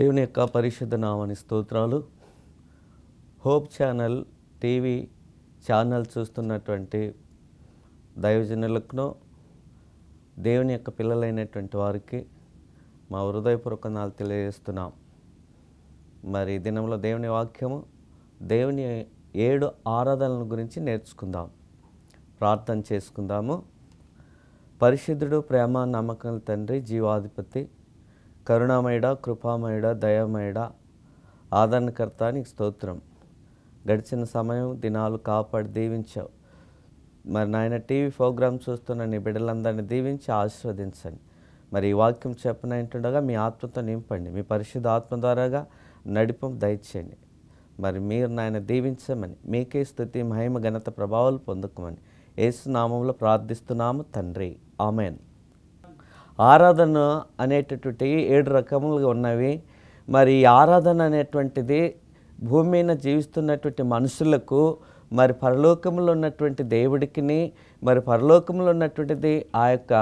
దేవుని యొక్క పరిశుద్ధ నామని స్తోత్రాలు హోప్ ఛానల్ టీవీ ఛానల్ చూస్తున్నటువంటి దైవజనులకును దేవుని యొక్క పిల్లలైనటువంటి వారికి మా హృదయపూర్వకనాలు తెలియజేస్తున్నాం మరి దినంలో దేవుని వాక్యము దేవుని ఏడు ఆరాధనల గురించి నేర్చుకుందాం ప్రార్థన చేసుకుందాము పరిశుద్ధుడు ప్రేమ నమ్మకం తండ్రి జీవాధిపతి కరుణామయుడ కృపామయుడ దయామయుడ ఆదరణకర్త నీకు స్తోత్రం గడిచిన సమయం దినాలు కాపాడి దీవించావు మరి నాయన టీవీ ప్రోగ్రామ్ చూస్తున్న నీ బిడ్డలందరినీ దీవించి ఆశీర్వదించండి మరి ఈ వాక్యం చెప్పనంటుండగా మీ ఆత్మతో నింపండి మీ పరిశుద్ధ ఆత్మ ద్వారాగా నడిపం దయచేయండి మరి మీరు నాయన దీవించమని మీకే స్థుతి మహిమ ఘనత ప్రభావాలు పొందుకోమని ఏసునామంలో ప్రార్థిస్తున్నాము తండ్రి ఆమెన్ ఆరాధన అనేటటువంటి ఏడు రకములుగా ఉన్నవి మరి ఆరాధన అనేటువంటిది భూమి మీద జీవిస్తున్నటువంటి మనుషులకు మరి పరలోకంలో ఉన్నటువంటి దేవుడికిని మరి పరలోకంలో ఉన్నటువంటిది ఆ యొక్క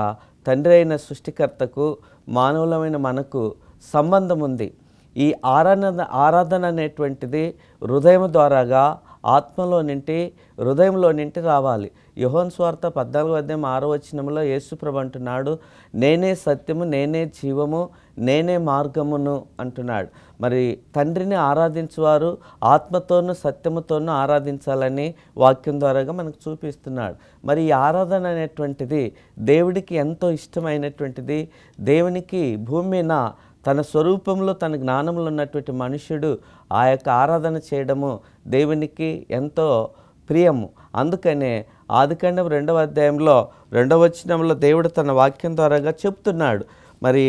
తండ్రి అయిన సృష్టికర్తకు మానవులమైన మనకు సంబంధం ఉంది ఈ ఆరాధన ఆరాధన అనేటువంటిది హృదయం ద్వారాగా ఆత్మలో నింటి హృదయంలో నింటి రావాలి యుహోన్ స్వార్థ పద్నాలుగు అధ్యాయం ఆరో వచ్చినంలో యేసుప్రభు అంటున్నాడు నేనే సత్యము నేనే జీవము నేనే మార్గమును అంటున్నాడు మరి తండ్రిని ఆరాధించేవారు ఆత్మతోనూ సత్యముతోనూ ఆరాధించాలని వాక్యం ద్వారాగా మనకు చూపిస్తున్నాడు మరి ఈ ఆరాధన అనేటువంటిది దేవుడికి ఎంతో ఇష్టమైనటువంటిది దేవునికి భూమి మీద తన స్వరూపంలో తన జ్ఞానంలో ఉన్నటువంటి మనుష్యుడు ఆ యొక్క ఆరాధన చేయడము దేవునికి ఎంతో ప్రియము అందుకనే ఆదికాండం రెండవ అధ్యాయంలో రెండవ వచ్చినంలో దేవుడు తన వాక్యం ద్వారాగా చెప్తున్నాడు మరి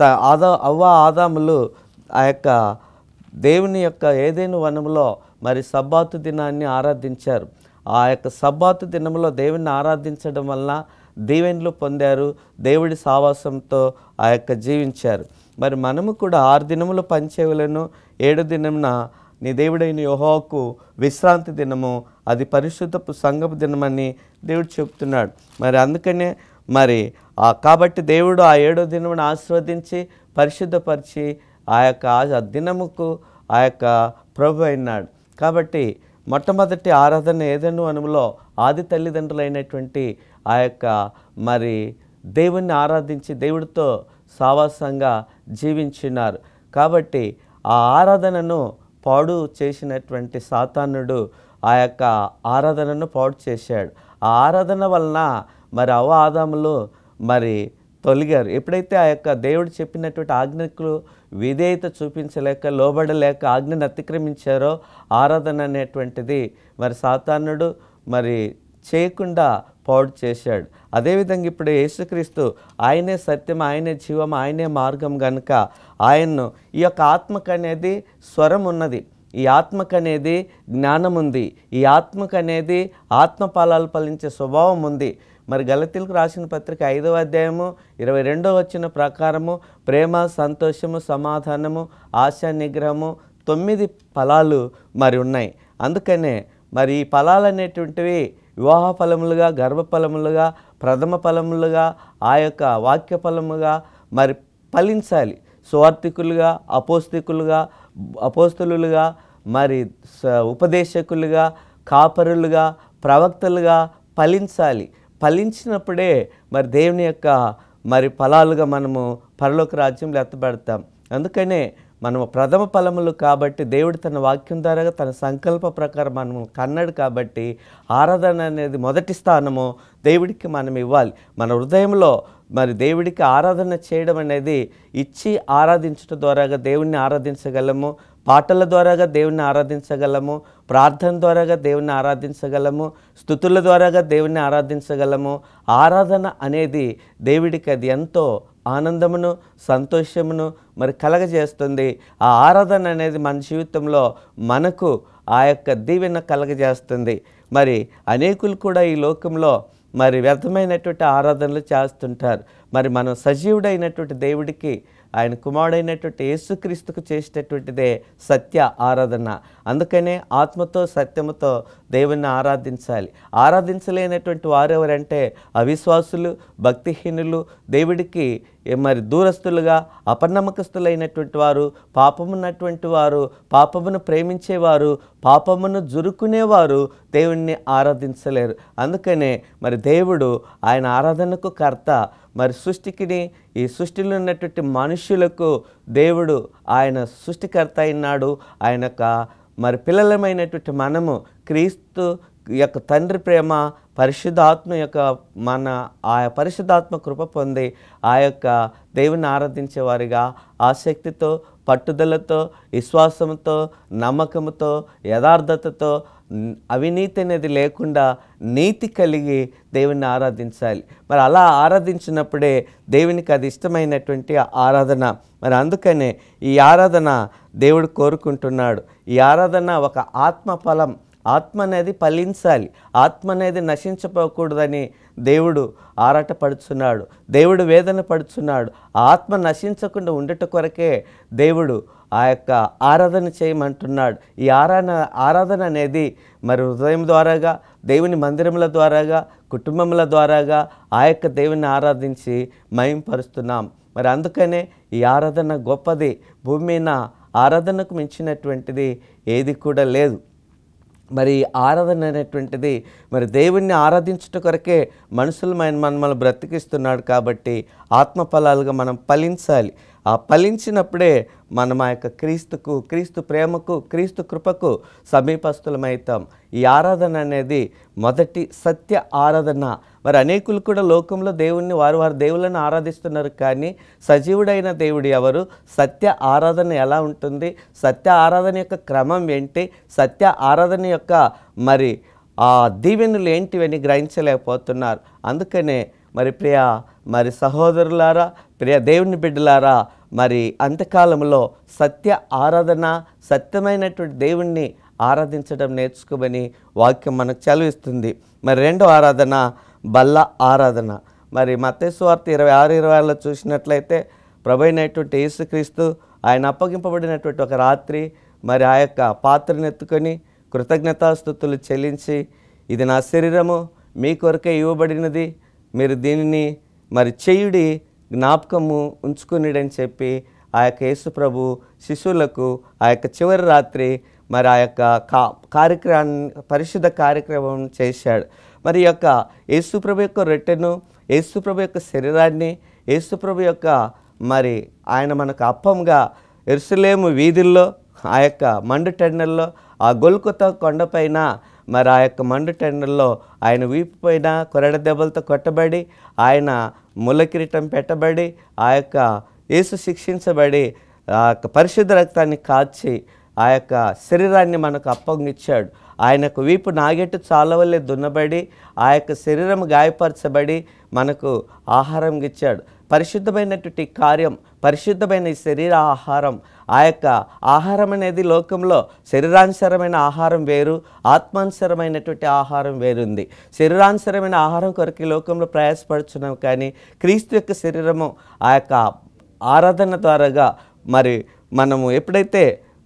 త ఆదా అవ్వ ఆదాములు ఆ యొక్క దేవుని యొక్క ఏదైనా వనంలో మరి సబ్బాతు దినాన్ని ఆరాధించారు ఆ యొక్క సబ్బాతు దినంలో దేవుని ఆరాధించడం వలన దీవెన్లు పొందారు దేవుడి సావాసంతో ఆ యొక్క జీవించారు మరి మనము కూడా ఆరు దినముల పంచేవులను ఏడు దినమున నీ దేవుడైన యోహోకు విశ్రాంతి దినము అది పరిశుద్ధపు సంగపు దినమని దేవుడు చెప్తున్నాడు మరి అందుకనే మరి కాబట్టి దేవుడు ఆ ఏడో దినమును ఆశీర్వదించి పరిశుద్ధపరిచి ఆ యొక్క ఆ దినముకు ఆ యొక్క ప్రభు అయినాడు కాబట్టి మొట్టమొదటి ఆరాధన ఏదను అనుములో ఆది తల్లిదండ్రులైనటువంటి ఆ యొక్క మరి దేవుణ్ణి ఆరాధించి దేవుడితో సావాసంగా జీవించినారు కాబట్టి ఆ ఆరాధనను పాడు చేసినటువంటి సాతానుడు ఆ యొక్క ఆరాధనను పాడు చేశాడు ఆ ఆరాధన వలన మరి అవ మరి తొలిగారు ఎప్పుడైతే ఆ యొక్క దేవుడు చెప్పినటువంటి ఆజ్ఞకులు విధేయత చూపించలేక లోబడలేక ఆజ్ఞను అతిక్రమించారో ఆరాధన అనేటువంటిది మరి సాతానుడు మరి చేయకుండా పాడు చేశాడు అదేవిధంగా ఇప్పుడు యేసుక్రీస్తు ఆయనే సత్యం ఆయనే జీవం ఆయనే మార్గం కనుక ఆయన్ను ఈ యొక్క ఆత్మకు అనేది స్వరం ఉన్నది ఈ ఆత్మకు అనేది జ్ఞానం ఉంది ఈ ఆత్మకు అనేది ఆత్మఫలాలు ఫలించే స్వభావం ఉంది మరి గలతీలకు రాసిన పత్రిక ఐదవ అధ్యాయము ఇరవై రెండో వచ్చిన ప్రకారము ప్రేమ సంతోషము సమాధానము ఆశా నిగ్రహము తొమ్మిది ఫలాలు మరి ఉన్నాయి అందుకనే మరి ఈ ఫలాలు అనేటువంటివి వివాహ ఫలములుగా గర్భఫలములుగా ప్రథమ ఫలములుగా ఆ యొక్క వాక్య ఫలముగా మరి ఫలించాలి స్వార్థికులుగా అపోస్తికులుగా అపోస్తులుగా మరి ఉపదేశకులుగా కాపరులుగా ప్రవక్తలుగా ఫలించాలి ఫలించినప్పుడే మరి దేవుని యొక్క మరి ఫలాలుగా మనము పరలోక రాజ్యంలో ఎత్తబడతాం అందుకనే మనము ప్రథమ ఫలములు కాబట్టి దేవుడు తన వాక్యం ద్వారా తన సంకల్ప ప్రకారం మనము కన్నాడు కాబట్టి ఆరాధన అనేది మొదటి స్థానము దేవుడికి మనం ఇవ్వాలి మన హృదయంలో మరి దేవుడికి ఆరాధన చేయడం అనేది ఇచ్చి ఆరాధించడం ద్వారాగా దేవుణ్ణి ఆరాధించగలము పాటల ద్వారాగా దేవుణ్ణి ఆరాధించగలము ప్రార్థన ద్వారాగా దేవుణ్ణి ఆరాధించగలము స్థుతుల ద్వారాగా దేవుణ్ణి ఆరాధించగలము ఆరాధన అనేది దేవుడికి అది ఎంతో ఆనందమును సంతోషమును మరి కలగజేస్తుంది ఆ ఆరాధన అనేది మన జీవితంలో మనకు ఆ యొక్క దీవెన కలగజేస్తుంది మరి అనేకులు కూడా ఈ లోకంలో మరి వ్యర్థమైనటువంటి ఆరాధనలు చేస్తుంటారు మరి మనం సజీవుడైనటువంటి దేవుడికి ఆయన కుమారుడైనటువంటి యేసుక్రీస్తుకు చేసేటటువంటిదే సత్య ఆరాధన అందుకనే ఆత్మతో సత్యముతో దేవుణ్ణి ఆరాధించాలి ఆరాధించలేనటువంటి వారెవరంటే అవిశ్వాసులు భక్తిహీనులు దేవుడికి మరి దూరస్తులుగా అపనమ్మకస్తులైనటువంటి వారు పాపమున్నటువంటి వారు పాపమును ప్రేమించేవారు పాపమును జురుకునేవారు దేవుణ్ణి ఆరాధించలేరు అందుకనే మరి దేవుడు ఆయన ఆరాధనకు కర్త మరి సృష్టికిని ఈ సృష్టిలో ఉన్నటువంటి మనుషులకు దేవుడు ఆయన సృష్టికర్త అయినాడు యొక్క మరి పిల్లలమైనటువంటి మనము క్రీస్తు యొక్క తండ్రి ప్రేమ పరిశుద్ధాత్మ యొక్క మన ఆ పరిశుద్ధాత్మ కృప పొంది ఆ యొక్క దేవుని ఆరాధించేవారిగా ఆసక్తితో పట్టుదలతో విశ్వాసంతో నమ్మకంతో యథార్థతతో అవినీతి అనేది లేకుండా నీతి కలిగి దేవుని ఆరాధించాలి మరి అలా ఆరాధించినప్పుడే దేవునికి అది ఇష్టమైనటువంటి ఆరాధన మరి అందుకనే ఈ ఆరాధన దేవుడు కోరుకుంటున్నాడు ఈ ఆరాధన ఒక ఆత్మఫలం ఆత్మ అనేది ఫలించాలి ఆత్మ అనేది నశించపోకూడదని దేవుడు ఆరాటపడుచున్నాడు దేవుడు వేదన పడుచున్నాడు ఆత్మ నశించకుండా ఉండట కొరకే దేవుడు ఆ యొక్క ఆరాధన చేయమంటున్నాడు ఈ ఆరాధన ఆరాధన అనేది మరి హృదయం ద్వారాగా దేవుని మందిరముల ద్వారాగా కుటుంబముల ద్వారాగా ఆ యొక్క దేవుని ఆరాధించి మయంపరుస్తున్నాం మరి అందుకనే ఈ ఆరాధన గొప్పది భూమి మీద ఆరాధనకు మించినటువంటిది ఏది కూడా లేదు మరి ఆరాధన అనేటువంటిది మరి దేవుణ్ణి ఆరాధించుట కొరకే మనుషులు మన మనమని బ్రతికిస్తున్నాడు కాబట్టి ఆత్మఫలాలుగా మనం ఫలించాలి ఆ ఫలించినప్పుడే మనం ఆ యొక్క క్రీస్తుకు క్రీస్తు ప్రేమకు క్రీస్తు కృపకు సమీపస్తులమవుతాం ఈ ఆరాధన అనేది మొదటి సత్య ఆరాధన మరి అనేకులు కూడా లోకంలో దేవుణ్ణి వారు వారు దేవులను ఆరాధిస్తున్నారు కానీ సజీవుడైన దేవుడు ఎవరు సత్య ఆరాధన ఎలా ఉంటుంది సత్య ఆరాధన యొక్క క్రమం ఏంటి సత్య ఆరాధన యొక్క మరి ఆ దీవెనులు ఏంటివని గ్రహించలేకపోతున్నారు అందుకనే మరి ప్రియ మరి సహోదరులారా ప్రియ దేవుని బిడ్డలారా మరి అంతకాలంలో సత్య ఆరాధన సత్యమైనటువంటి దేవుణ్ణి ఆరాధించడం నేర్చుకోమని వాక్యం మనకు చదివిస్తుంది మరి రెండో ఆరాధన బల్ల ఆరాధన మరి మతేశ్వార్త ఇరవై ఆరు ఇరవై ఆరులో చూసినట్లయితే అయినటువంటి యేసుక్రీస్తు ఆయన అప్పగింపబడినటువంటి ఒక రాత్రి మరి ఆ యొక్క పాత్రను ఎత్తుకొని కృతజ్ఞతాస్థుతులు చెల్లించి ఇది నా శరీరము మీ కొరకే ఇవ్వబడినది మీరు దీనిని మరి చేయుడి జ్ఞాపకము ఉంచుకునిడని చెప్పి ఆ యొక్క ప్రభు శిశువులకు ఆ యొక్క చివరి రాత్రి మరి ఆ యొక్క కా కార్యక్రమాన్ని పరిశుద్ధ కార్యక్రమం చేశాడు మరి యొక్క యేసుప్రభు యొక్క రొట్టెను యేసుప్రభు యొక్క శరీరాన్ని యేసుప్రభు యొక్క మరి ఆయన మనకు అప్పంగా ఎరుసలేము వీధుల్లో ఆ యొక్క మండు టెండర్లో ఆ గొలుకుత కొండపైన మరి ఆ యొక్క మండు టెండర్లో ఆయన వీపుపైన కొరడ దెబ్బలతో కొట్టబడి ఆయన ములకిరీటం పెట్టబడి ఆ యొక్క యేసు శిక్షించబడి ఆ యొక్క పరిశుద్ధ రక్తాన్ని కాచి ఆ యొక్క శరీరాన్ని మనకు అప్పగించాడు ఆయనకు వీపు నాగెట్టు చాలవల్లే దున్నబడి ఆ యొక్క శరీరం గాయపరచబడి మనకు ఆహారం ఇచ్చాడు పరిశుద్ధమైనటువంటి కార్యం పరిశుద్ధమైన శరీర ఆహారం ఆ యొక్క ఆహారం అనేది లోకంలో శరీరానుసరమైన ఆహారం వేరు ఆత్మానుసరమైనటువంటి ఆహారం వేరుంది శరీరానుసరమైన ఆహారం కొరకు లోకంలో ప్రయాసపడుచున్నాం కానీ క్రీస్తు యొక్క శరీరము ఆ యొక్క ఆరాధన ద్వారాగా మరి మనము ఎప్పుడైతే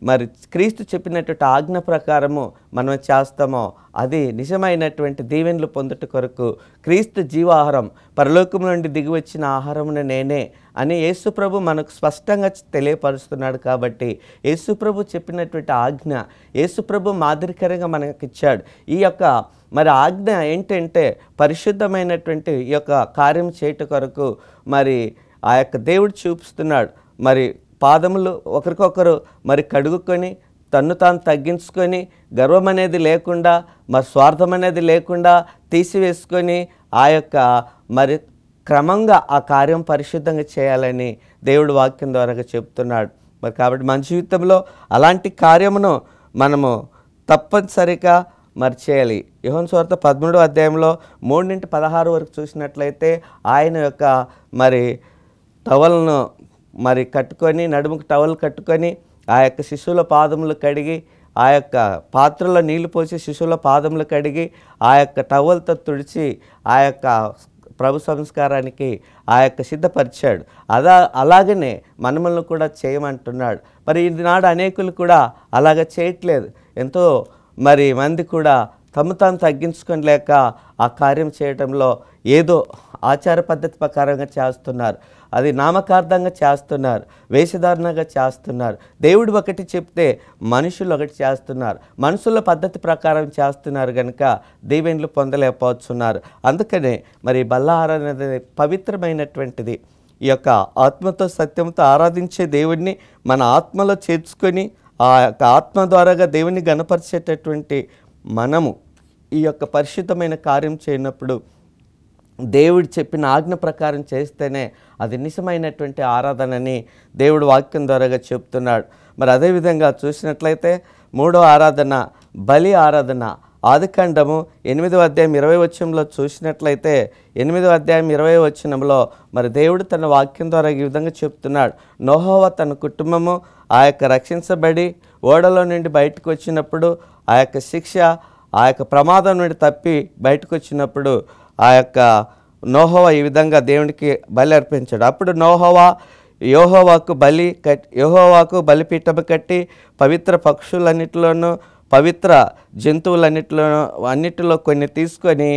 మరి క్రీస్తు చెప్పినటువంటి ఆజ్ఞ ప్రకారము మనం చేస్తామో అది నిజమైనటువంటి దీవెనలు పొందుట కొరకు క్రీస్తు జీవాహారం పరలోకం నుండి దిగి వచ్చిన ఆహారమును నేనే అని యేసుప్రభు మనకు స్పష్టంగా తెలియపరుస్తున్నాడు కాబట్టి యేసుప్రభు చెప్పినటువంటి ఆజ్ఞ యేసుప్రభు మాదిరికరంగా మనకి ఇచ్చాడు ఈ యొక్క మరి ఆజ్ఞ ఏంటంటే పరిశుద్ధమైనటువంటి ఈ యొక్క కార్యం చేయట కొరకు మరి ఆ యొక్క దేవుడు చూపిస్తున్నాడు మరి పాదములు ఒకరికొకరు మరి కడుగుకొని తన్ను తాను తగ్గించుకొని గర్వం అనేది లేకుండా మరి స్వార్థం అనేది లేకుండా తీసివేసుకొని ఆ యొక్క మరి క్రమంగా ఆ కార్యం పరిశుద్ధంగా చేయాలని దేవుడు వాక్యం ద్వారా చెప్తున్నాడు మరి కాబట్టి మన జీవితంలో అలాంటి కార్యమును మనము తప్పనిసరిగా మరి చేయాలి యోహన్ స్వార్థ పదమూడవ అధ్యాయంలో మూడింటి పదహారు వరకు చూసినట్లయితే ఆయన యొక్క మరి తవలను మరి కట్టుకొని నడుముకు టవల్ కట్టుకొని ఆ యొక్క శిశువుల పాదములు కడిగి ఆ యొక్క పాత్రలో నీళ్లు పోసి శిశువుల పాదములు కడిగి ఆ యొక్క టవల్తో తుడిచి ఆ యొక్క ప్రభు సంస్కారానికి ఆ యొక్క సిద్ధపరిచాడు అదా అలాగనే మనమల్ని కూడా చేయమంటున్నాడు మరి ఈనాడు అనేకులు కూడా అలాగ చేయట్లేదు ఎంతో మరి మంది కూడా తమ తాను తగ్గించుకొని లేక ఆ కార్యం చేయడంలో ఏదో ఆచార పద్ధతి ప్రకారంగా చేస్తున్నారు అది నామకార్థంగా చేస్తున్నారు వేషధారణగా చేస్తున్నారు దేవుడు ఒకటి చెప్తే మనుషులు ఒకటి చేస్తున్నారు మనుషుల పద్ధతి ప్రకారం చేస్తున్నారు కనుక దీవెన్లు పొందలేకపోతున్నారు అందుకనే మరి బల్లాహారం అనేది పవిత్రమైనటువంటిది ఈ యొక్క ఆత్మతో సత్యంతో ఆరాధించే దేవుడిని మన ఆత్మలో చేర్చుకొని ఆ యొక్క ఆత్మ ద్వారాగా దేవుణ్ణి గనపరిచేటటువంటి మనము ఈ యొక్క పరిశుద్ధమైన కార్యం చేయనప్పుడు దేవుడు చెప్పిన ఆజ్ఞ ప్రకారం చేస్తేనే అది నిజమైనటువంటి ఆరాధనని దేవుడు వాక్యం ద్వారాగా చెప్తున్నాడు మరి అదేవిధంగా చూసినట్లయితే మూడో ఆరాధన బలి ఆరాధన ఆదికాండము ఎనిమిదో అధ్యాయం ఇరవై వచ్చంలో చూసినట్లయితే ఎనిమిదవ అధ్యాయం ఇరవై వచనంలో మరి దేవుడు తన వాక్యం ద్వారా ఈ విధంగా చెప్తున్నాడు నోహోవ తన కుటుంబము ఆ యొక్క రక్షించబడి ఓడలో నుండి బయటకు వచ్చినప్పుడు ఆ యొక్క శిక్ష ఆ యొక్క ప్రమాదం నుండి తప్పి బయటకు వచ్చినప్పుడు ఆ యొక్క నోహోవా ఈ విధంగా దేవునికి బలి అర్పించాడు అప్పుడు నోహోవా యోహోవాకు బలి కట్ యోహోవాకు బలిపీఠము కట్టి పవిత్ర పక్షులన్నిటిలోనూ పవిత్ర జంతువులన్నిటిలోనూ అన్నిటిలో కొన్ని తీసుకొని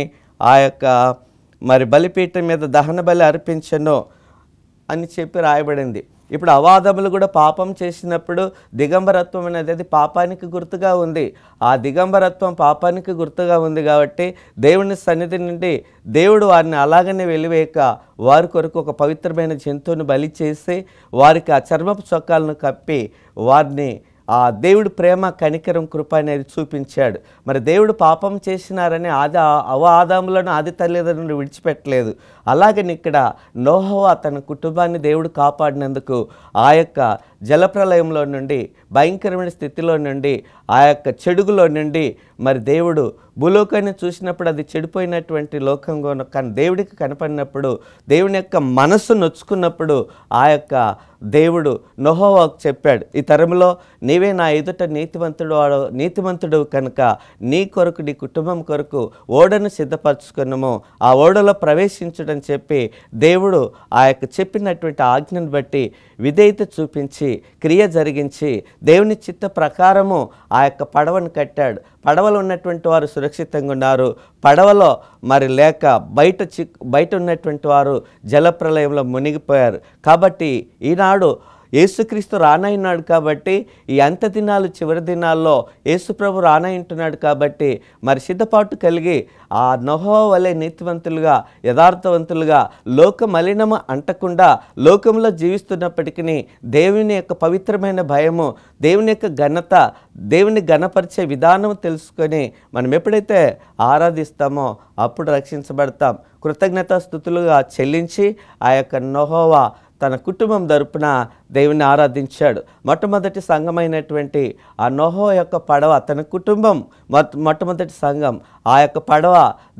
ఆ యొక్క మరి బలిపీఠం మీద దహన బలి అర్పించను అని చెప్పి రాయబడింది ఇప్పుడు అవాదములు కూడా పాపం చేసినప్పుడు దిగంబరత్వం అనేది పాపానికి గుర్తుగా ఉంది ఆ దిగంబరత్వం పాపానికి గుర్తుగా ఉంది కాబట్టి దేవుని సన్నిధి నుండి దేవుడు వారిని అలాగనే వెలివేయక వారి కొరకు ఒక పవిత్రమైన జంతువును బలి చేసి వారికి ఆ చర్మపు చొక్కాలను కప్పి వారిని ఆ దేవుడు ప్రేమ కనికరం కృప అనేది చూపించాడు మరి దేవుడు పాపం చేసినారని ఆది అవ ఆదాములను ఆది తల్లిదండ్రులు విడిచిపెట్టలేదు అలాగని ఇక్కడ నోహవ తన కుటుంబాన్ని దేవుడు కాపాడినందుకు ఆ యొక్క జలప్రలయంలో నుండి భయంకరమైన స్థితిలో నుండి ఆ యొక్క చెడుగులో నుండి మరి దేవుడు భూలోకాన్ని చూసినప్పుడు అది చెడిపోయినటువంటి లోకంగా కానీ దేవుడికి కనపడినప్పుడు దేవుని యొక్క మనస్సు నొచ్చుకున్నప్పుడు ఆ యొక్క దేవుడు నొహోవాకు చెప్పాడు ఈ తరంలో నీవే నా ఎదుట నీతివంతుడు నీతివంతుడు కనుక నీ కొరకు నీ కుటుంబం కొరకు ఓడను సిద్ధపరచుకున్నాము ఆ ఓడలో ప్రవేశించడం చెప్పి దేవుడు ఆ యొక్క చెప్పినటువంటి ఆజ్ఞను బట్టి విధేయత చూపించి క్రియ జరిగించి దేవుని చిత్త ప్రకారము ఆ యొక్క పడవను కట్టాడు పడవలు ఉన్నటువంటి వారు సురక్షితంగా ఉన్నారు పడవలో మరి లేక బయట చి బయట ఉన్నటువంటి వారు జలప్రలయంలో మునిగిపోయారు కాబట్టి ఈనాడు ఈనాడు యేసుక్రీస్తు రానయినాడు కాబట్టి ఈ అంత దినాలు చివరి దినాల్లో యేసుప్రభు రానయింటున్నాడు కాబట్టి మరి సిద్ధపాటు కలిగి ఆ నొహవ వలె నీతివంతులుగా యథార్థవంతులుగా లోక మలినము అంటకుండా లోకంలో జీవిస్తున్నప్పటికీ దేవుని యొక్క పవిత్రమైన భయము దేవుని యొక్క ఘనత దేవుని ఘనపరిచే విధానం తెలుసుకొని మనం ఎప్పుడైతే ఆరాధిస్తామో అప్పుడు రక్షించబడతాం కృతజ్ఞత స్థుతులుగా చెల్లించి ఆ యొక్క నోహోవా తన కుటుంబం తరపున దేవుని ఆరాధించాడు మొట్టమొదటి సంఘమైనటువంటి ఆ నోహో యొక్క పడవ తన కుటుంబం మొట్టమొదటి సంఘం ఆ యొక్క పడవ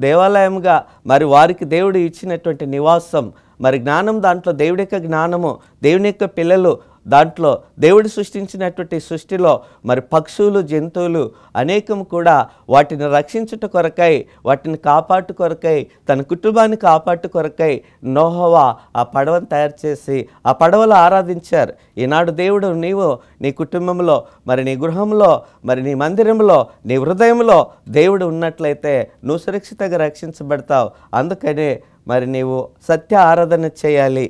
దేవాలయంగా మరి వారికి దేవుడు ఇచ్చినటువంటి నివాసం మరి జ్ఞానం దాంట్లో దేవుడి యొక్క జ్ఞానము దేవుని యొక్క పిల్లలు దాంట్లో దేవుడు సృష్టించినటువంటి సృష్టిలో మరి పక్షులు జంతువులు అనేకం కూడా వాటిని రక్షించుట కొరకై వాటిని కాపాటు కొరకై తన కుటుంబాన్ని కాపాటు కొరకై నోహవా ఆ పడవను తయారు చేసి ఆ పడవలు ఆరాధించారు ఈనాడు దేవుడు నీవు నీ కుటుంబంలో మరి నీ గృహంలో మరి నీ మందిరంలో నీ హృదయంలో దేవుడు ఉన్నట్లయితే నువ్వు సురక్షితంగా రక్షించబడతావు అందుకనే మరి నీవు సత్య ఆరాధన చేయాలి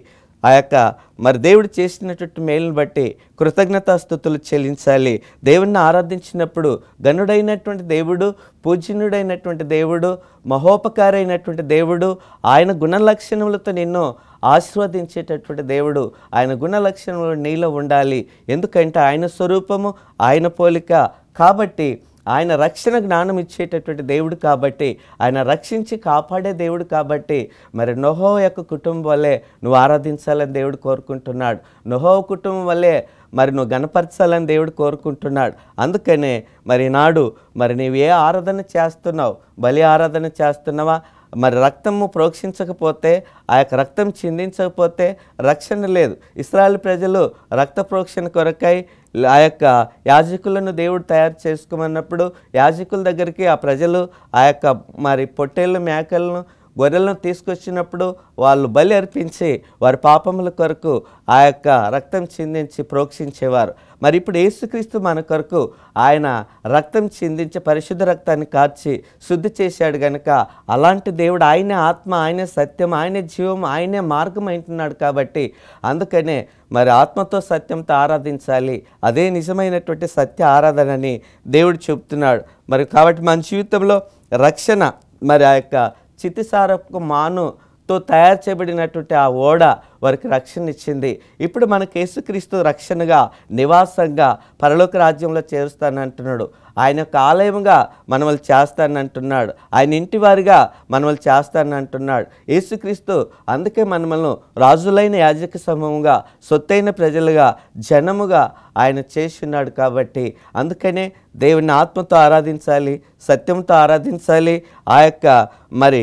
ఆ యొక్క మరి దేవుడు చేసినటువంటి మేలును బట్టి కృతజ్ఞతాస్థుతులు చెల్లించాలి దేవుణ్ణి ఆరాధించినప్పుడు గనుడైనటువంటి దేవుడు పూజనుడైనటువంటి దేవుడు మహోపకారైనటువంటి దేవుడు ఆయన గుణ లక్షణములతో నిన్ను ఆశీర్వదించేటటువంటి దేవుడు ఆయన గుణ లక్షణములు నీలో ఉండాలి ఎందుకంటే ఆయన స్వరూపము ఆయన పోలిక కాబట్టి ఆయన రక్షణ జ్ఞానం ఇచ్చేటటువంటి దేవుడు కాబట్టి ఆయన రక్షించి కాపాడే దేవుడు కాబట్టి మరి నొహో యొక్క కుటుంబం వల్లే నువ్వు ఆరాధించాలని దేవుడు కోరుకుంటున్నాడు నొహో కుటుంబం వల్లే మరి నువ్వు గణపరచాలని దేవుడు కోరుకుంటున్నాడు అందుకనే మరి నాడు మరి నీవు ఏ ఆరాధన చేస్తున్నావు బలి ఆరాధన చేస్తున్నావా మరి రక్తము ప్రోక్షించకపోతే ఆ యొక్క రక్తం చిందించకపోతే రక్షణ లేదు ఇస్రాయల్ ప్రజలు రక్త ప్రోక్షణ కొరకై ఆ యొక్క యాజకులను దేవుడు తయారు చేసుకోమన్నప్పుడు యాజకుల దగ్గరికి ఆ ప్రజలు ఆ యొక్క మరి పొట్టేళ్ళు మేకలను గొర్రెలను తీసుకొచ్చినప్పుడు వాళ్ళు బలి అర్పించి వారి పాపముల కొరకు ఆ యొక్క రక్తం చిందించి ప్రోక్షించేవారు మరి ఇప్పుడు యేసుక్రీస్తు మన కొరకు ఆయన రక్తం చిందించి పరిశుద్ధ రక్తాన్ని కార్చి శుద్ధి చేశాడు గనుక అలాంటి దేవుడు ఆయనే ఆత్మ ఆయనే సత్యం ఆయనే జీవం ఆయనే మార్గం అంటున్నాడు కాబట్టి అందుకనే మరి ఆత్మతో సత్యంతో ఆరాధించాలి అదే నిజమైనటువంటి సత్య ఆరాధనని దేవుడు చెబుతున్నాడు మరి కాబట్టి మన జీవితంలో రక్షణ మరి ఆ యొక్క చితిసారపు మాను తో తయారు చేయబడినటువంటి ఆ ఓడ వారికి రక్షణ ఇచ్చింది ఇప్పుడు మన కేసుక్రీస్తు రక్షణగా నివాసంగా పరలోక రాజ్యంలో చేరుస్తానంటున్నాడు ఆయన యొక్క ఆలయముగా మనమల్ని చేస్తానంటున్నాడు ఆయన ఇంటి వారిగా మనమల్ని చేస్తానంటున్నాడు యేసుక్రీస్తు అందుకే మనమల్ని రాజులైన యాజక సమూహంగా సొత్తైన ప్రజలుగా జనముగా ఆయన చేస్తున్నాడు కాబట్టి అందుకనే దేవుని ఆత్మతో ఆరాధించాలి సత్యంతో ఆరాధించాలి ఆ యొక్క మరి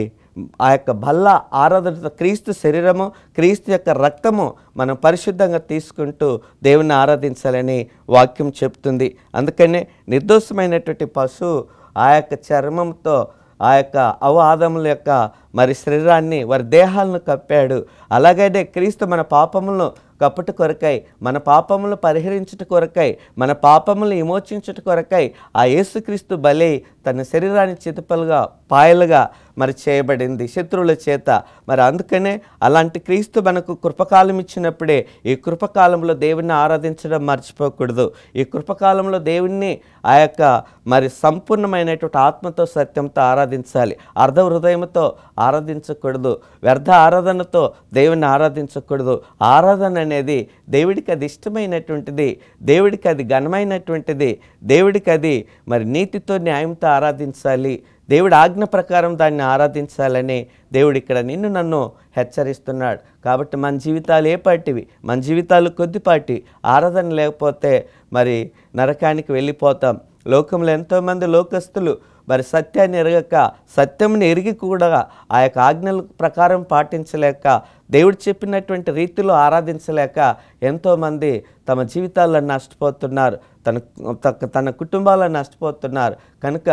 ఆ యొక్క బల్ల ఆరాధనత క్రీస్తు శరీరము క్రీస్తు యొక్క రక్తము మనం పరిశుద్ధంగా తీసుకుంటూ దేవుని ఆరాధించాలని వాక్యం చెప్తుంది అందుకనే నిర్దోషమైనటువంటి పశువు ఆ యొక్క చర్మంతో ఆ యొక్క అవాదముల యొక్క మరి శరీరాన్ని వారి దేహాలను కప్పాడు అలాగైతే క్రీస్తు మన పాపములను కప్పటి కొరకై మన పాపములు పరిహరించుట కొరకై మన పాపములు విమోచించుట కొరకై ఆ యేసుక్రీస్తు బలి తన శరీరాన్ని చితపలుగా పాయలుగా మరి చేయబడింది శత్రువుల చేత మరి అందుకనే అలాంటి క్రీస్తు మనకు కృపకాలం ఇచ్చినప్పుడే ఈ కృపకాలంలో దేవుణ్ణి ఆరాధించడం మర్చిపోకూడదు ఈ కృపకాలంలో దేవుణ్ణి ఆ యొక్క మరి సంపూర్ణమైనటువంటి ఆత్మతో సత్యంతో ఆరాధించాలి అర్ధ హృదయంతో ఆరాధించకూడదు వ్యర్థ ఆరాధనతో దేవుణ్ణి ఆరాధించకూడదు ఆరాధన అనేది దేవుడికి అది ఇష్టమైనటువంటిది దేవుడికి అది ఘనమైనటువంటిది దేవుడికి అది మరి నీతితో న్యాయంతో ఆరాధించాలి దేవుడు ఆజ్ఞ ప్రకారం దాన్ని ఆరాధించాలని దేవుడు ఇక్కడ నిన్ను నన్ను హెచ్చరిస్తున్నాడు కాబట్టి మన జీవితాలు ఏ పాటివి మన జీవితాలు కొద్దిపాటి ఆరాధన లేకపోతే మరి నరకానికి వెళ్ళిపోతాం లోకంలో ఎంతోమంది లోకస్తులు మరి సత్యాన్ని ఎరగక సత్యంని ఎరిగి కూడా ఆ యొక్క ఆజ్ఞల ప్రకారం పాటించలేక దేవుడు చెప్పినటువంటి రీతిలో ఆరాధించలేక ఎంతోమంది తమ జీవితాలను నష్టపోతున్నారు తన తన కుటుంబాలను నష్టపోతున్నారు కనుక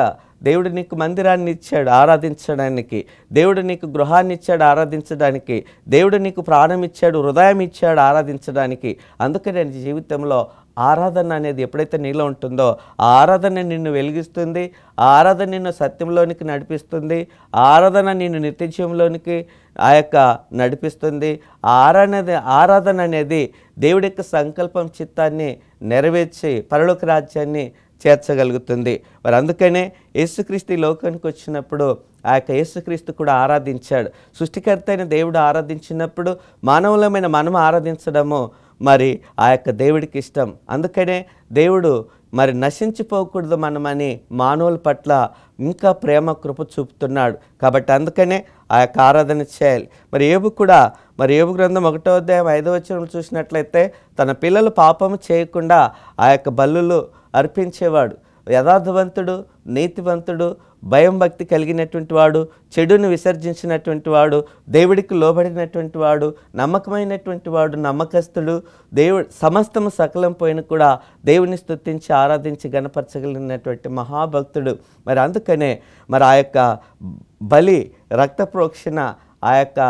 దేవుడు నీకు మందిరాన్ని ఇచ్చాడు ఆరాధించడానికి దేవుడు నీకు గృహాన్ని ఇచ్చాడు ఆరాధించడానికి దేవుడు నీకు ప్రాణం ఇచ్చాడు హృదయం ఇచ్చాడు ఆరాధించడానికి అందుకని నీ జీవితంలో ఆరాధన అనేది ఎప్పుడైతే నీలో ఉంటుందో ఆ ఆరాధన నిన్ను వెలిగిస్తుంది ఆ ఆరాధన నిన్ను సత్యంలోనికి నడిపిస్తుంది ఆరాధన నిన్ను నిత్యజీవంలోనికి ఆ యొక్క నడిపిస్తుంది ఆరాధన ఆరాధన అనేది దేవుడి యొక్క సంకల్పం చిత్తాన్ని నెరవేర్చి పరలోక రాజ్యాన్ని చేర్చగలుగుతుంది మరి అందుకనే యేసుక్రీస్తు ఈ లోకానికి వచ్చినప్పుడు ఆ యొక్క యేసుక్రీస్తు కూడా ఆరాధించాడు సృష్టికర్త అయిన దేవుడు ఆరాధించినప్పుడు మానవులమైన మనం ఆరాధించడము మరి ఆ యొక్క దేవుడికి ఇష్టం అందుకనే దేవుడు మరి నశించిపోకూడదు మనమని మానవుల పట్ల ఇంకా ప్రేమ కృప చూపుతున్నాడు కాబట్టి అందుకనే ఆ యొక్క ఆరాధన చేయాలి మరి ఏబు కూడా మరి ఏబు గ్రంథం ఒకటో అధ్యాయం ఐదో వచ్చిన చూసినట్లయితే తన పిల్లలు పాపం చేయకుండా ఆ యొక్క బల్లులు అర్పించేవాడు యథార్థవంతుడు నీతివంతుడు భయం భక్తి కలిగినటువంటి వాడు చెడును విసర్జించినటువంటి వాడు దేవుడికి లోబడినటువంటి వాడు నమ్మకమైనటువంటి వాడు నమ్మకస్తుడు దేవుడు సమస్తము సకలం పోయిన కూడా దేవుని స్థుతించి ఆరాధించి గణపరచగలిగినటువంటి మహాభక్తుడు మరి అందుకనే మరి ఆ యొక్క బలి రక్త ప్రోక్షణ ఆ యొక్క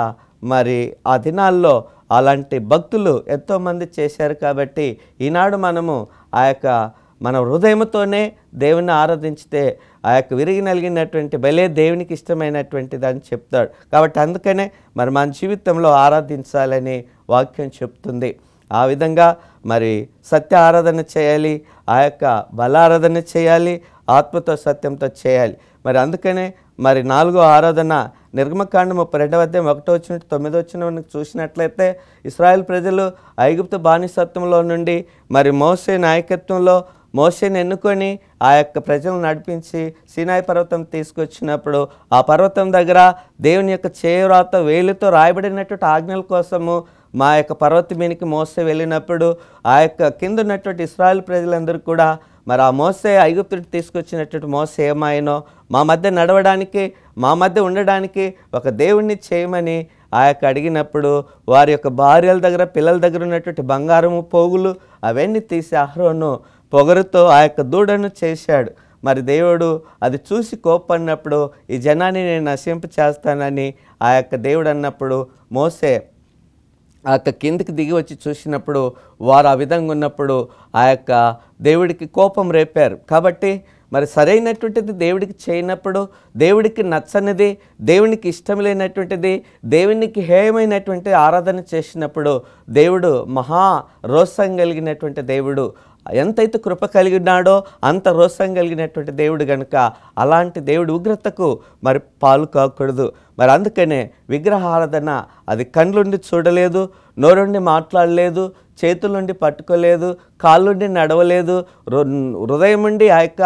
మరి ఆ దినాల్లో అలాంటి భక్తులు ఎంతోమంది చేశారు కాబట్టి ఈనాడు మనము ఆ యొక్క మన హృదయంతోనే దేవుని ఆరాధించితే ఆ యొక్క విరిగి నలిగినటువంటి భలే దేవునికి ఇష్టమైనటువంటిది అని చెప్తాడు కాబట్టి అందుకనే మరి మన జీవితంలో ఆరాధించాలని వాక్యం చెప్తుంది ఆ విధంగా మరి సత్య ఆరాధన చేయాలి ఆ యొక్క బలారాధన చేయాలి ఆత్మతో సత్యంతో చేయాలి మరి అందుకనే మరి నాలుగో ఆరాధన నిర్గమకాండ ముప్పై రెండవ అధ్యాయం ఒకటో వచ్చిన తొమ్మిదో వచ్చిన చూసినట్లయితే ఇస్రాయల్ ప్రజలు ఐగుప్త బానిసత్వంలో నుండి మరి మోసే నాయకత్వంలో మోసేని ఎన్నుకొని ఆ యొక్క ప్రజలను నడిపించి సీనాయి పర్వతం తీసుకొచ్చినప్పుడు ఆ పర్వతం దగ్గర దేవుని యొక్క చేయురాత వేలుతో రాయబడినటువంటి ఆజ్ఞల కోసము మా యొక్క పర్వత మీనికి మోసే వెళ్ళినప్పుడు ఆ యొక్క కింద ఉన్నటువంటి ఇస్రాయల్ ప్రజలందరూ కూడా మరి ఆ మోసే ఐగుప్తుడికి తీసుకొచ్చినటువంటి మోసే ఏమాయనో మా మధ్య నడవడానికి మా మధ్య ఉండడానికి ఒక దేవుణ్ణి చేయమని ఆ యొక్క అడిగినప్పుడు వారి యొక్క భార్యల దగ్గర పిల్లల దగ్గర ఉన్నటువంటి బంగారము పోగులు అవన్నీ తీసి అహ్రోను పొగరుతో ఆ యొక్క దూడను చేశాడు మరి దేవుడు అది చూసి కోప్పడినప్పుడు ఈ జనాన్ని నేను నశింపు చేస్తానని ఆ యొక్క దేవుడు అన్నప్పుడు మోసే ఆ యొక్క కిందికి దిగి వచ్చి చూసినప్పుడు వారు ఆ విధంగా ఉన్నప్పుడు ఆ యొక్క దేవుడికి కోపం రేపారు కాబట్టి మరి సరైనటువంటిది దేవుడికి చేయనప్పుడు దేవుడికి నచ్చనిది దేవునికి ఇష్టం లేనటువంటిది దేవునికి హేయమైనటువంటి ఆరాధన చేసినప్పుడు దేవుడు మహా రోషం కలిగినటువంటి దేవుడు ఎంతైతే కృప కలిగినాడో అంత రోషం కలిగినటువంటి దేవుడు గనుక అలాంటి దేవుడి ఉగ్రతకు మరి పాలు కాకూడదు మరి అందుకనే విగ్రహారాధన అది కండ్లుండి చూడలేదు నోరుండి మాట్లాడలేదు చేతులుండి పట్టుకోలేదు కాళ్ళుండి నడవలేదు హృదయం నుండి ఆ యొక్క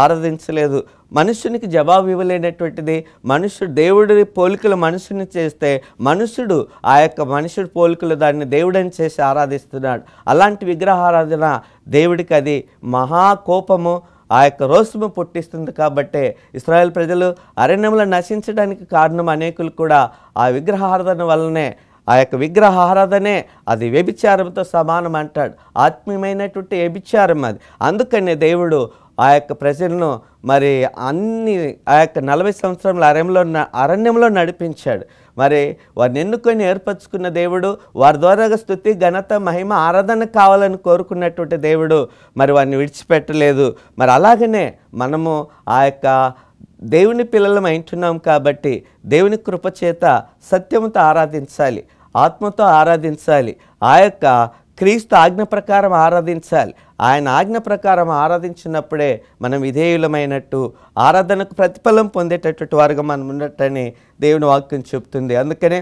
ఆరాధించలేదు మనుషునికి జవాబు ఇవ్వలేనటువంటిది మనుషుడు దేవుడి పోలికలు మనుషుని చేస్తే మనుషుడు ఆ యొక్క మనుషుడి పోలికలు దాన్ని దేవుడని చేసి ఆరాధిస్తున్నాడు అలాంటి విగ్రహారాధన దేవుడికి అది మహాకోపము ఆ యొక్క రోషము పుట్టిస్తుంది కాబట్టే ఇస్రాయల్ ప్రజలు అరణ్యములు నశించడానికి కారణం అనేకులు కూడా ఆ విగ్రహారాధన వల్లనే ఆ యొక్క విగ్రహ ఆరాధనే అది వ్యభిచారంతో సమానం అంటాడు ఆత్మీయమైనటువంటి వ్యభిచారం అది అందుకనే దేవుడు ఆ యొక్క ప్రజలను మరి అన్ని ఆ యొక్క నలభై సంవత్సరంలో అరణ్యంలో అరణ్యంలో నడిపించాడు మరి వారిని ఎన్నుకొని ఏర్పరచుకున్న దేవుడు వారి ద్వారా స్థుతి ఘనత మహిమ ఆరాధన కావాలని కోరుకున్నటువంటి దేవుడు మరి వారిని విడిచిపెట్టలేదు మరి అలాగనే మనము ఆ యొక్క దేవుని పిల్లలం అయింటున్నాం కాబట్టి దేవుని కృపచేత సత్యముతో ఆరాధించాలి ఆత్మతో ఆరాధించాలి ఆ యొక్క క్రీస్తు ఆజ్ఞ ప్రకారం ఆరాధించాలి ఆయన ఆజ్ఞ ప్రకారం ఆరాధించినప్పుడే మనం విధేయులమైనట్టు ఆరాధనకు ప్రతిఫలం పొందేటటువంటి వారుగా మనం ఉన్నట్టని దేవుని వాక్యం చెప్తుంది అందుకనే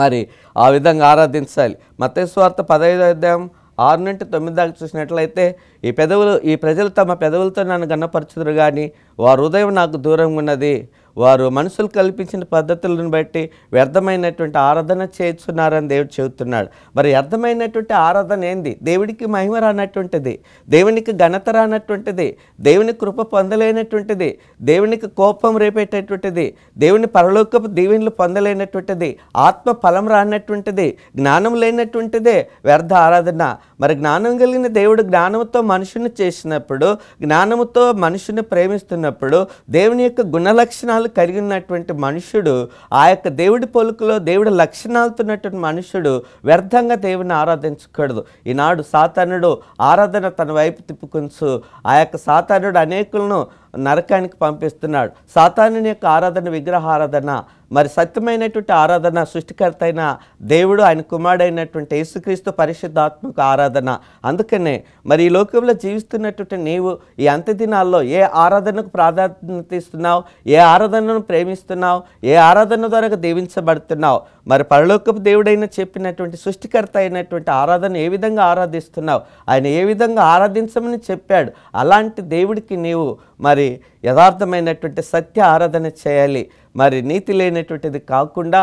మరి ఆ విధంగా ఆరాధించాలి మతేశ్వార్త పదహైదో అధ్యాయం ఆరు నుండి తొమ్మిది దాకా చూసినట్లయితే ఈ పెదవులు ఈ ప్రజలు తమ పెదవులతో నన్ను గన్నపరచుదురు కానీ వారి హృదయం నాకు దూరంగా ఉన్నది వారు మనుషులు కల్పించిన పద్ధతులను బట్టి వ్యర్థమైనటువంటి ఆరాధన చేస్తున్నారని దేవుడు చెబుతున్నాడు మరి వ్యర్థమైనటువంటి ఆరాధన ఏంది దేవుడికి మహిమ రానటువంటిది దేవునికి ఘనత రానటువంటిది దేవుని కృప పొందలేనటువంటిది దేవునికి కోపం రేపేటటువంటిది దేవుని పరలోకపు దీవెనలు పొందలేనటువంటిది ఆత్మ ఫలం రానటువంటిది జ్ఞానం లేనటువంటిదే వ్యర్థ ఆరాధన మరి జ్ఞానం కలిగిన దేవుడు జ్ఞానంతో మనుషుని చేసినప్పుడు జ్ఞానంతో మనుషుని ప్రేమిస్తున్నప్పుడు దేవుని యొక్క గుణలక్షణాలు కలిగినటువంటి మనుష్యుడు ఆ యొక్క దేవుడి పొలుకులో దేవుడి లక్షణాలతో ఉన్నటువంటి మనుష్యుడు వ్యర్థంగా దేవుని ఆరాధించకూడదు ఈనాడు సాతానుడు ఆరాధన తన వైపు తిప్పుకొంచు ఆ యొక్క సాతానుడు అనేకులను నరకానికి పంపిస్తున్నాడు సాతాను యొక్క ఆరాధన విగ్రహారాధన మరి సత్యమైనటువంటి ఆరాధన సృష్టికర్త అయిన దేవుడు ఆయన కుమారుడైనటువంటి యేసుక్రీస్తు పరిశుద్ధాత్మక ఆరాధన అందుకనే మరి ఈ లోకంలో జీవిస్తున్నటువంటి నీవు ఈ దినాల్లో ఏ ఆరాధనకు ప్రాధాన్యత ఇస్తున్నావు ఏ ఆరాధనను ప్రేమిస్తున్నావు ఏ ఆరాధన ద్వారా దీవించబడుతున్నావు మరి పరలోకపు దేవుడైన చెప్పినటువంటి సృష్టికర్త అయినటువంటి ఆరాధన ఏ విధంగా ఆరాధిస్తున్నావు ఆయన ఏ విధంగా ఆరాధించమని చెప్పాడు అలాంటి దేవుడికి నీవు మరి యథార్థమైనటువంటి సత్య ఆరాధన చేయాలి మరి నీతి లేనటువంటిది కాకుండా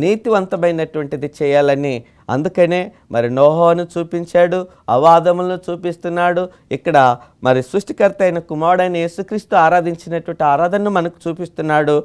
నీతివంతమైనటువంటిది చేయాలని అందుకనే మరి నోహోను చూపించాడు అవాదములను చూపిస్తున్నాడు ఇక్కడ మరి సృష్టికర్త అయిన కుమారుడైన యేసుక్రీస్తు ఆరాధించినటువంటి ఆరాధనను మనకు చూపిస్తున్నాడు